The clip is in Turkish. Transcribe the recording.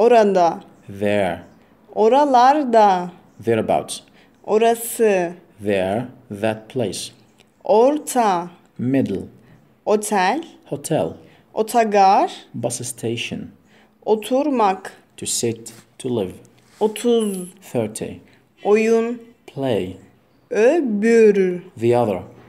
oranda There. Oralarda. Thereabouts. Orası. There. That place. Orta. Middle. Otel. Hotel. Otogar. Bus station. Oturmak. To sit. To live. Otuz. Thirty. Oyun. Play. Öbür. The other.